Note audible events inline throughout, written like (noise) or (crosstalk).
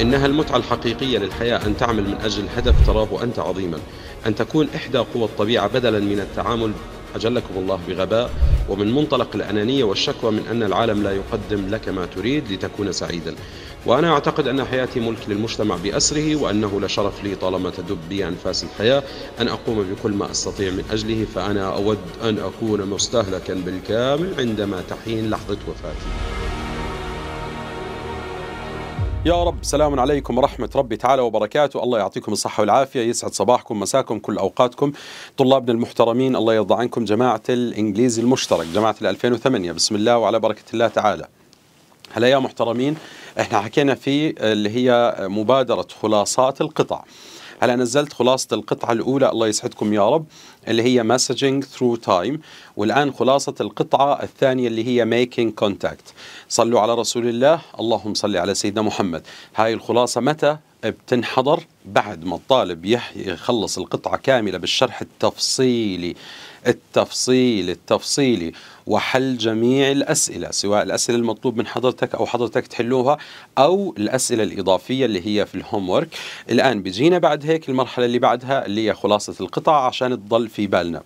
إنها المتعة الحقيقية للحياة أن تعمل من أجل هدف تراه أنت عظيما أن تكون إحدى قوى الطبيعة بدلا من التعامل أجلكم الله بغباء ومن منطلق الأنانية والشكوى من أن العالم لا يقدم لك ما تريد لتكون سعيدا وأنا أعتقد أن حياتي ملك للمجتمع بأسره وأنه لشرف لي طالما تدب بي أنفاس الحياة أن أقوم بكل ما أستطيع من أجله فأنا أود أن أكون مستهلكا بالكامل عندما تحين لحظة وفاتي يا رب سلام عليكم ورحمة ربي تعالى وبركاته الله يعطيكم الصحة والعافية يسعد صباحكم مساكم كل أوقاتكم طلابنا المحترمين الله يرضى عنكم جماعة الإنجليزي المشترك جماعة 2008 بسم الله وعلى بركة الله تعالى هلا يا محترمين احنا حكينا في اللي هي مبادرة خلاصات القطع هلا نزلت خلاصه القطعه الاولى الله يسعدكم يا رب اللي هي messaging through time والان خلاصه القطعه الثانيه اللي هي making contact صلوا على رسول الله اللهم صل على سيدنا محمد هاي الخلاصه متى بتنحضر بعد ما الطالب يخلص القطعة كاملة بالشرح التفصيلي التفصيل التفصيلي وحل جميع الأسئلة سواء الأسئلة المطلوب من حضرتك أو حضرتك تحلوها أو الأسئلة الإضافية اللي هي في الهومورك الآن بيجينا بعد هيك المرحلة اللي بعدها اللي هي خلاصة القطع عشان تضل في بالنا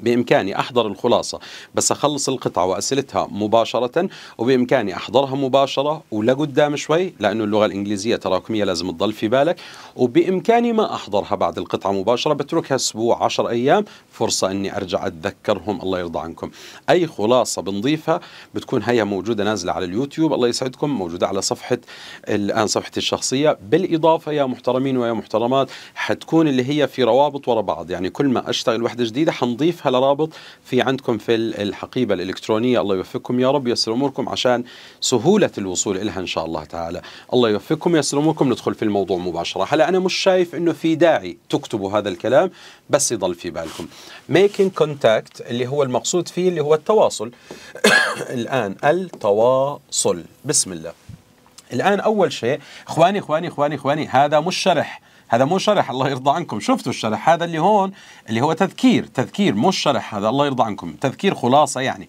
بإمكاني أحضر الخلاصة بس أخلص القطعة وأسئلتها مباشرة وبإمكاني أحضرها مباشرة ولقدام شوي لأنه اللغة الإنجليزية تراكمية لازم تضل في بالك وبإمكاني ما أحضرها بعد القطعة مباشرة بتركها أسبوع عشر أيام فرصة أني أرجع أتذكرهم الله يرضى عنكم أي خلاصة بنضيفها بتكون هي موجودة نازلة على اليوتيوب الله يسعدكم موجودة على صفحة الآن آه، صفحتي الشخصية بالإضافة يا محترمين ويا محترمات حتكون اللي هي في روابط ورا بعض يعني كل ما أشتغل وحدة جديدة حنضيف نضيف هالرابط في عندكم في الحقيبه الالكترونيه الله يوفقكم يا رب يسر اموركم عشان سهوله الوصول الها ان شاء الله تعالى الله يوفقكم يسر اموركم ندخل في الموضوع مباشره هلا انا مش شايف انه في داعي تكتبوا هذا الكلام بس يضل في بالكم making contact اللي هو المقصود فيه اللي هو التواصل (coughs) الان التواصل بسم الله الآن أول شيء إخواني إخواني إخواني إخواني هذا مش شرح هذا مو شرح الله يرضى عنكم شفتوا الشرح هذا اللي هون اللي هو تذكير تذكير مو شرح هذا الله يرضى عنكم تذكير خلاصة يعني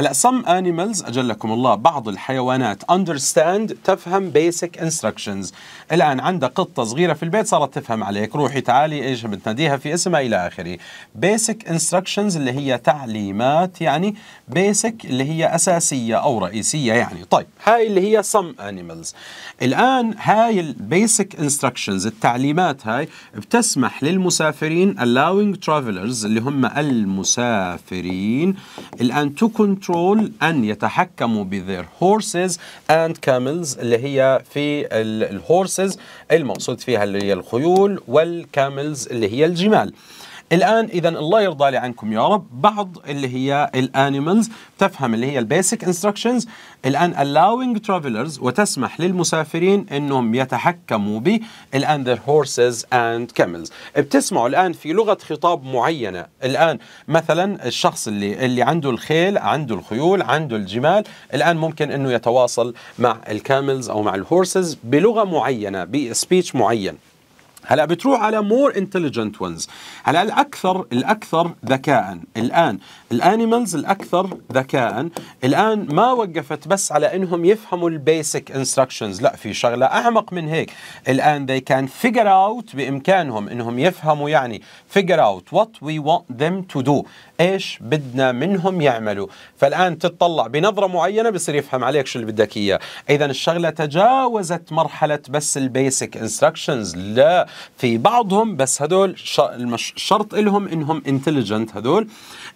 هلا some animals اجلكم الله بعض الحيوانات understand تفهم basic instructions الان عندها قطه صغيره في البيت صارت تفهم عليك روحي تعالي ايش بتناديها في اسمها الى اخره basic instructions اللي هي تعليمات يعني basic اللي هي اساسيه او رئيسيه يعني طيب هاي اللي هي some animals الان هاي البيسك instructions التعليمات هاي بتسمح للمسافرين allowing travelers اللي هم المسافرين الان to control control أن يتحكموا ب their horses and camels اللي هي في الهورسز المقصود فيها اللي هي الخيول والكاملز اللي هي الجمال الآن إذا الله يرضى لي عنكم يا رب بعض اللي هي الانيمالز تفهم اللي هي البيسك انستراكشنز الآن allowing travelers وتسمح للمسافرين أنهم يتحكموا ب الآن their horses and camels بتسمعوا الآن في لغة خطاب معينة الآن مثلا الشخص اللي اللي عنده الخيل عنده الخيول عنده الجمال الآن ممكن أنه يتواصل مع الكاملز أو مع الهورسز بلغة معينة بسبيتش معين هلا بتروح على مور انتليجنت ones هلا الاكثر الاكثر ذكاء الان الانيمالز الاكثر ذكاء الان ما وقفت بس على انهم يفهموا البيسك انستراكشنز لا في شغله اعمق من هيك الان they can figure out بامكانهم انهم يفهموا يعني figure out what we want them to do ايش بدنا منهم يعملوا فالان تتطلع بنظره معينه بصير يفهم عليك شو اللي بدك اياه اذا الشغله تجاوزت مرحله بس البيسك انستراكشنز لا في بعضهم بس هدول الشرط لهم انهم انتليجنت هدول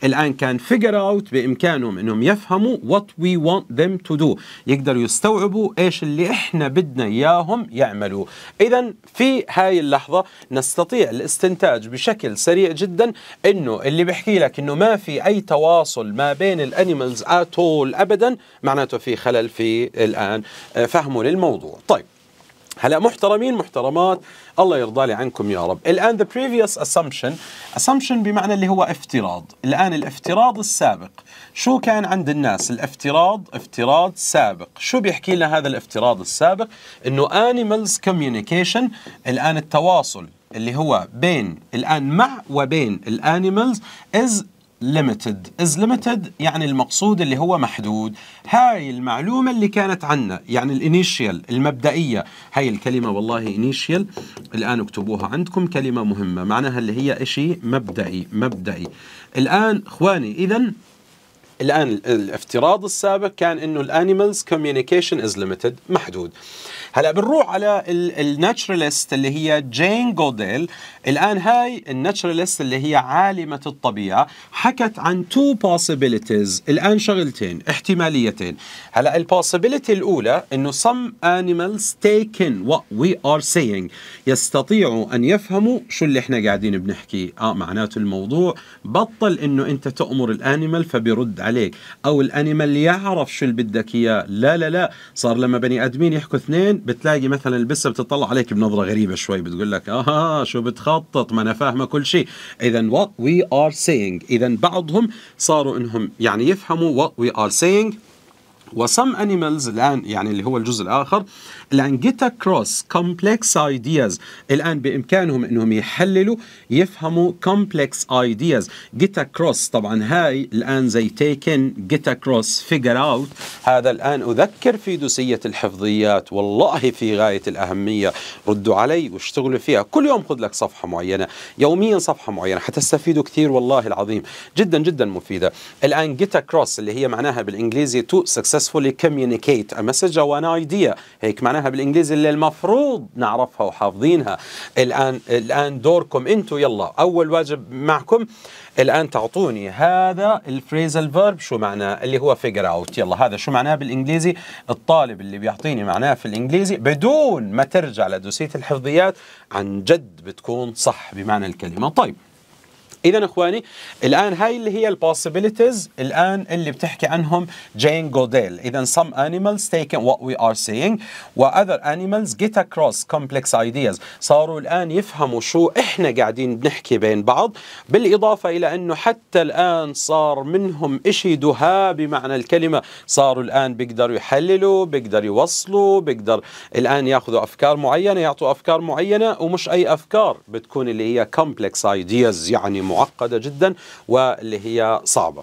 الان كان فيجر اوت بامكانهم انهم يفهموا وات وي ونت ذيم تو دو يقدروا يستوعبوا ايش اللي احنا بدنا اياهم يعملوا اذا في هاي اللحظه نستطيع الاستنتاج بشكل سريع جدا انه اللي بحكي لك انه ما في اي تواصل ما بين الانيمالز اتول ابدا معناته في خلل في الان آه، فهمه للموضوع طيب هلا محترمين محترمات الله يرضى لي عنكم يا رب الان the previous assumption assumption بمعنى اللي هو افتراض الان الافتراض السابق شو كان عند الناس الافتراض افتراض سابق شو بيحكي لنا هذا الافتراض السابق انه animals communication الان التواصل اللي هو بين الان مع وبين الانيمالز از limited is limited يعني المقصود اللي هو محدود هاي المعلومة اللي كانت عنا يعني الانيشيال المبدئية هاي الكلمة والله انيشيال الآن اكتبوها عندكم كلمة مهمة معناها اللي هي اشي مبدئي مبدئي الآن اخواني إذا الآن الافتراض السابق كان أنه الانيمالز كوميونيكيشن از ليميتد محدود هلا بنروح على الناتشرالست اللي هي جين جوديل الآن هاي الناتشرالست اللي هي عالمة الطبيعة حكت عن تو possibilities الآن شغلتين احتماليتين هلا البوسيبيليتي الأولى أنه some animals تيكن what we are saying يستطيعوا أن يفهموا شو اللي احنا قاعدين بنحكي اه معناته الموضوع بطل أنه أنت تأمر الانيمال فبيرد على عليك او الانيمال يعرف شو اللي بدك اياه لا لا لا صار لما بني ادمين يحكوا اثنين بتلاقي مثلا البسه بتطلع عليك بنظره غريبه شوي بتقول لك اه شو بتخطط ما انا فاهمه كل شيء اذا وات وي ار سينج اذا بعضهم صاروا انهم يعني يفهموا وات وي ار سينج وسم animals الآن يعني اللي هو الجزء الآخر الآن get across complex ideas الآن بإمكانهم أنهم يحللوا يفهموا complex ideas get across طبعا هاي الآن زي taken get across figure out هذا الآن أذكر في دوسية الحفظيات والله في غاية الأهمية ردوا علي واشتغلوا فيها كل يوم خذ لك صفحة معينة يوميا صفحة معينة حتستفيدوا كثير والله العظيم جدا جدا مفيدة الآن get across اللي هي معناها بالإنجليزي to success successfully communicate a message أو an idea هيك معناها بالإنجليزي اللي المفروض نعرفها وحافظينها الآن الآن دوركم أنتم يلا أول واجب معكم الآن تعطوني هذا الفريز الفيرب شو معناه اللي هو فيجر اوت يلا هذا شو معناه بالإنجليزي الطالب اللي بيعطيني معناه في الإنجليزي بدون ما ترجع لدوسية الحفظيات عن جد بتكون صح بمعنى الكلمة طيب اذا اخواني الان هاي اللي هي البوسيبيليتيز الان اللي بتحكي عنهم جين جوديل اذا some animals تيكن what we are سينج واذر other animals get across complex ideas صاروا الان يفهموا شو احنا قاعدين بنحكي بين بعض بالاضافه الى انه حتى الان صار منهم إشي دهاء بمعنى الكلمه صاروا الان بيقدروا يحللوا بيقدروا يوصلوا بيقدر الان ياخذوا افكار معينه يعطوا افكار معينه ومش اي افكار بتكون اللي هي complex ideas يعني معقدة جدا واللي هي صعبة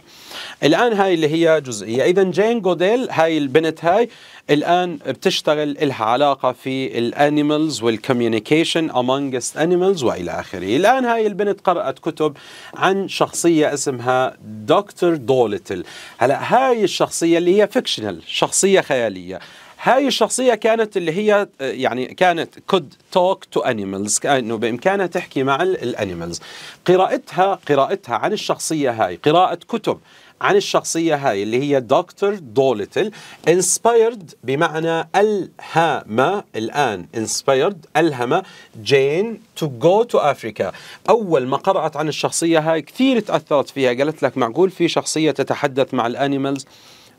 الآن هاي اللي هي جزئية إذا جين جوديل هاي البنت هاي الآن بتشتغل إلها علاقة في الأنيمالز والكوميونيكيشن أمونجست أنيمالز وإلى آخره الآن هاي البنت قرأت كتب عن شخصية اسمها دكتور دوليتل هلا هاي الشخصية اللي هي فيكشنال شخصية خيالية هاي الشخصية كانت اللي هي آه، يعني كانت كود توك تو انيمالز كانه بامكانها تحكي مع الانيمالز قراءتها قراءتها عن الشخصية هاي قراءة كتب عن الشخصية هاي اللي هي دكتور دوليتل انسبايرد بمعنى ألهم الآن انسبايرد ألهم جين تو جو تو أفريكا أول ما قرأت عن الشخصية هاي كثير تأثرت فيها قالت لك معقول في شخصية تتحدث مع الأنيمالز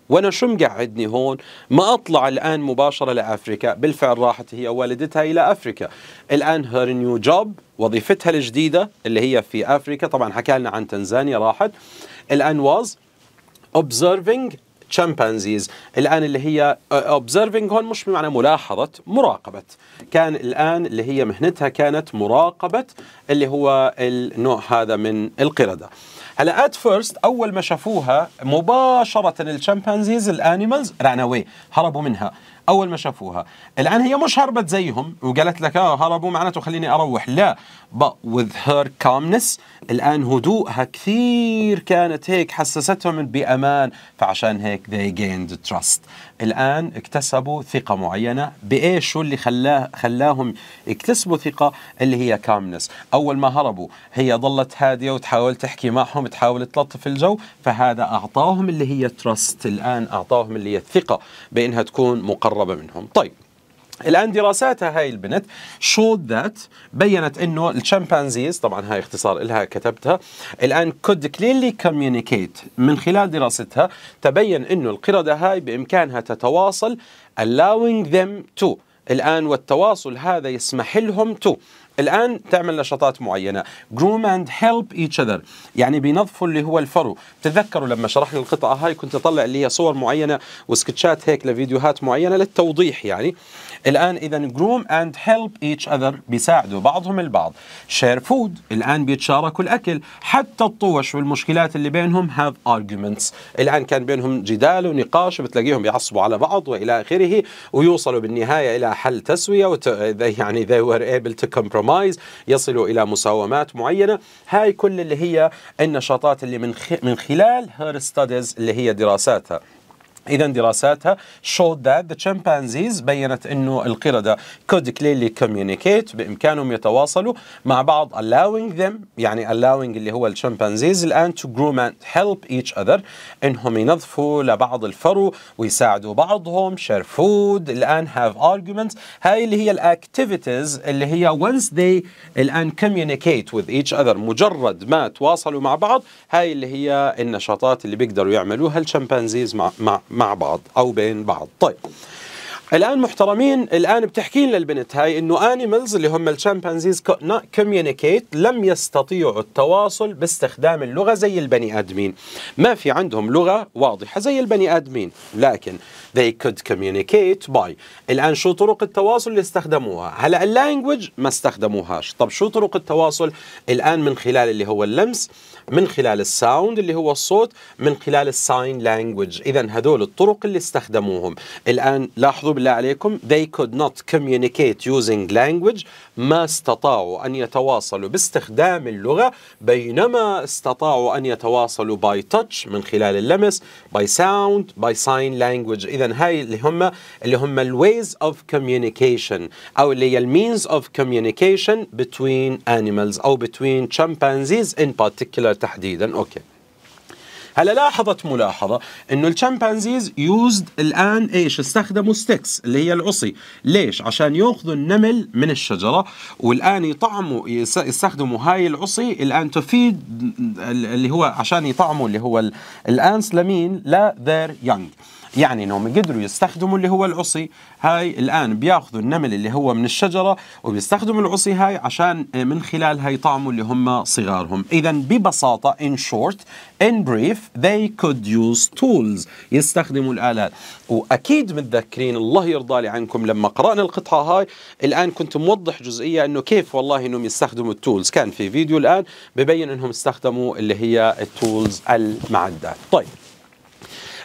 وانا شو مقعدني هون ما اطلع الان مباشره لافريكا بالفعل راحت هي والدتها الى افريكا الان هير نيو جوب وظيفتها الجديده اللي هي في افريكا طبعا حكى لنا عن تنزانيا راحت الان واز observing chimpanzees الآن اللي هي آه، observing هون مش بمعنى ملاحظة مراقبة كان الآن اللي هي مهنتها كانت مراقبة اللي هو النوع هذا من القردة هلا ات فيرست اول ما شافوها مباشره الشمبانزيز الانيمالز ران هربوا منها اول ما شافوها الان هي مش هربت زيهم وقالت لك اه هربوا معناته خليني اروح لا but with her calmness الان هدوءها كثير كانت هيك حسستهم بامان فعشان هيك they gained trust الان اكتسبوا ثقه معينه بايش شو اللي خلاه خلاهم يكتسبوا ثقه اللي هي كامنس اول ما هربوا هي ظلت هاديه وتحاول تحكي معهم تحاول تلطف الجو فهذا اعطاهم اللي هي تراست الان اعطاهم اللي هي الثقه بانها تكون مقربه مقربه منهم طيب الان دراساتها هاي البنت شود ذات بينت انه الشمبانزيز طبعا هاي اختصار لها كتبتها الان كود clearly كوميونيكيت من خلال دراستها تبين انه القرده هاي بامكانها تتواصل allowing them to الان والتواصل هذا يسمح لهم to الآن تعمل نشاطات معينة groom and help each other يعني بينظفوا اللي هو الفرو تذكروا لما شرحنا القطعة هاي كنت أطلع اللي هي صور معينة وسكتشات هيك لفيديوهات معينة للتوضيح يعني الآن إذا groom and help each other بيساعدوا بعضهم البعض share food الآن بيتشاركوا الأكل حتى الطوش والمشكلات اللي بينهم have arguments الآن كان بينهم جدال ونقاش وبتلاقيهم يعصبوا على بعض وإلى آخره ويوصلوا بالنهاية إلى حل تسوية وت... يعني they were able to compromise كومبرومايز يصلوا الى مساومات معينه هاي كل اللي هي النشاطات اللي من من خلال هير ستاديز اللي هي دراساتها إذا دراساتها showed that the chimpanzees بينت أنه القردة could clearly communicate بإمكانهم يتواصلوا مع بعض allowing them يعني allowing اللي هو الشمبانزيز الآن to groom and help each other إنهم ينظفوا لبعض الفرو ويساعدوا بعضهم share food الآن have arguments هاي اللي هي الأكتيفيتيز اللي هي once they الآن communicate with each other مجرد ما تواصلوا مع بعض هاي اللي هي النشاطات اللي بيقدروا يعملوها الشمبانزيز مع, مع مع بعض او بين بعض طيب الان محترمين الان بتحكي لنا البنت هاي انه انيمالز اللي هم الشمبانزيز كوميونيكيت لم يستطيعوا التواصل باستخدام اللغه زي البني ادمين ما في عندهم لغه واضحه زي البني ادمين لكن they could communicate by الان شو طرق التواصل اللي استخدموها هلا اللانجوج ما استخدموهاش طب شو طرق التواصل الان من خلال اللي هو اللمس من خلال الساوند اللي هو الصوت من خلال الساين لانجوج اذا هذول الطرق اللي استخدموهم الان لاحظوا بالله عليكم they could not communicate using language ما استطاعوا أن يتواصلوا باستخدام اللغة بينما استطاعوا أن يتواصلوا by touch من خلال اللمس by sound by sign language إذا هاي اللي هم اللي هم ways of communication أو اللي هي means of communication between animals أو between chimpanzees in particular تحديدا أوكي okay. هلا لاحظت ملاحظه انه الشمبانزيز يوزد الان ايش استخدموا ستكس اللي هي العصي ليش عشان ياخذوا النمل من الشجره والان يطعموا يستخدموا هاي العصي الان تفيد اللي هو عشان يطعموا اللي هو الانس لمين لا ذير يونج يعني انهم قدروا يستخدموا اللي هو العصي هاي الان بياخذوا النمل اللي هو من الشجره وبيستخدموا العصي هاي عشان آه، من خلالها يطعموا اللي هم صغارهم اذا ببساطه in short in brief they could use tools يستخدموا الالات واكيد متذكرين الله يرضى لي عنكم لما قرانا القطعه هاي الان كنت موضح جزئيه انه كيف والله انهم يستخدموا التولز كان في فيديو الان ببين انهم استخدموا اللي هي التولز المعدات طيب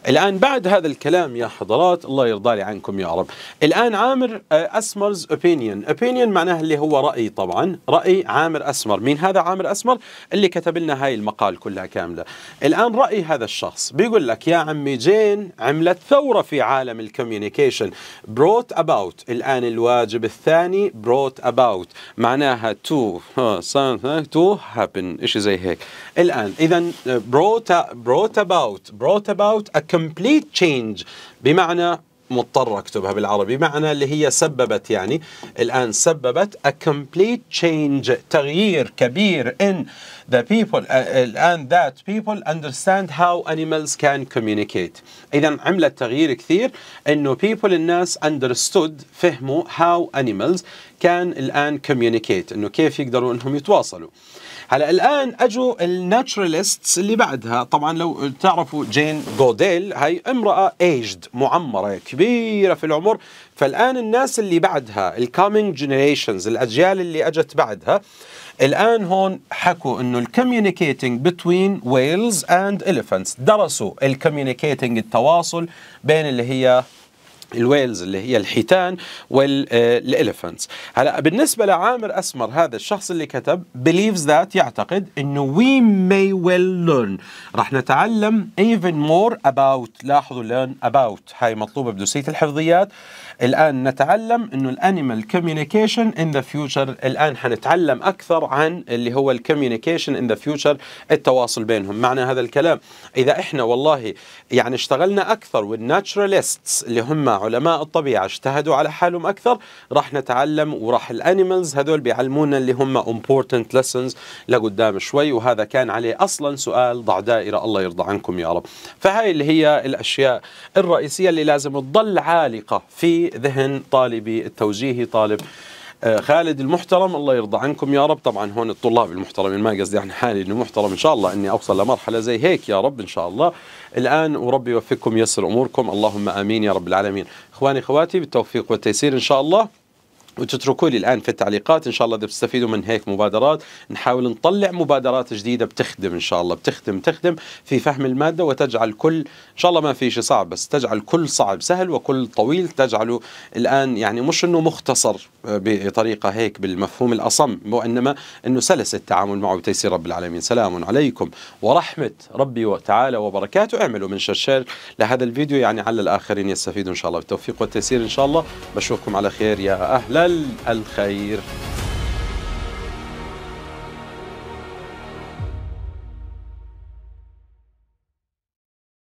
الآن بعد هذا الكلام يا حضرات الله يرضى لي عنكم يا رب الآن عامر أسمرز أوبينيون أوبينيون معناه اللي هو رأي طبعا رأي عامر أسمر مين هذا عامر أسمر اللي كتب لنا هاي المقال كلها كاملة الآن رأي هذا الشخص بيقول لك يا عمي جين عملت ثورة في عالم الكوميونيكيشن brought about الآن الواجب الثاني brought about معناها to to happen إشي زي هيك الآن إذا brought brought about brought about a complete change بمعنى مضطر اكتبها بالعربي بمعنى اللي هي سببت يعني الان سببت a complete change تغيير كبير in the people uh, الان that people understand how animals can communicate اذا عملت تغيير كثير انه people الناس understood فهموا how animals can الان communicate انه كيف يقدروا انهم يتواصلوا هلا الان اجوا الناتشراليستس اللي بعدها طبعا لو تعرفوا جين جوديل هي امراه ايجد معمره كبيره في العمر فالان الناس اللي بعدها الكامينج جنريشنز الاجيال اللي اجت بعدها الان هون حكوا انه الكوميونيكيتنج بتوين ويلز اند اليفنتس درسوا الكوميونيكيتنج التواصل بين اللي هي الويلز اللي هي الحيتان والالفنتس آه، هلا بالنسبه لعامر اسمر هذا الشخص اللي كتب believes ذات يعتقد انه we may well learn راح نتعلم even more about لاحظوا learn about هاي مطلوبه بدوسيه الحفظيات الان نتعلم انه الانيمال كوميونيكيشن ان ذا فيوتشر الان حنتعلم اكثر عن اللي هو الكوميونيكيشن ان ذا فيوتشر التواصل بينهم معنى هذا الكلام اذا احنا والله يعني اشتغلنا اكثر والناتشراليستس اللي هم علماء الطبيعة اجتهدوا على حالهم أكثر راح نتعلم وراح الأنيمالز هذول بيعلمونا اللي هم important lessons لقدام شوي وهذا كان عليه أصلا سؤال ضع دائرة الله يرضى عنكم يا رب فهاي اللي هي الأشياء الرئيسية اللي لازم تضل عالقة في ذهن طالبي التوجيهي طالب آه، خالد المحترم الله يرضى عنكم يا رب طبعا هون الطلاب المحترمين ما قصدي عن يعني حالي انه محترم ان شاء الله اني اوصل لمرحله زي هيك يا رب ان شاء الله الان وربي يوفقكم يسر اموركم اللهم امين يا رب العالمين اخواني اخواتي بالتوفيق والتيسير ان شاء الله وتتركوا لي الان في التعليقات ان شاء الله اذا بتستفيدوا من هيك مبادرات نحاول نطلع مبادرات جديده بتخدم ان شاء الله بتخدم تخدم في فهم الماده وتجعل كل ان شاء الله ما في شيء صعب بس تجعل كل صعب سهل وكل طويل تجعله الان يعني مش انه مختصر آه، بطريقه هيك بالمفهوم الاصم وانما انه سلس التعامل معه بتيسير رب العالمين سلام عليكم ورحمه ربي تعالى وبركاته اعملوا من شير لهذا الفيديو يعني على الاخرين يستفيدوا ان شاء الله بالتوفيق والتيسير ان شاء الله بشوفكم على خير يا اهلا جلب الخير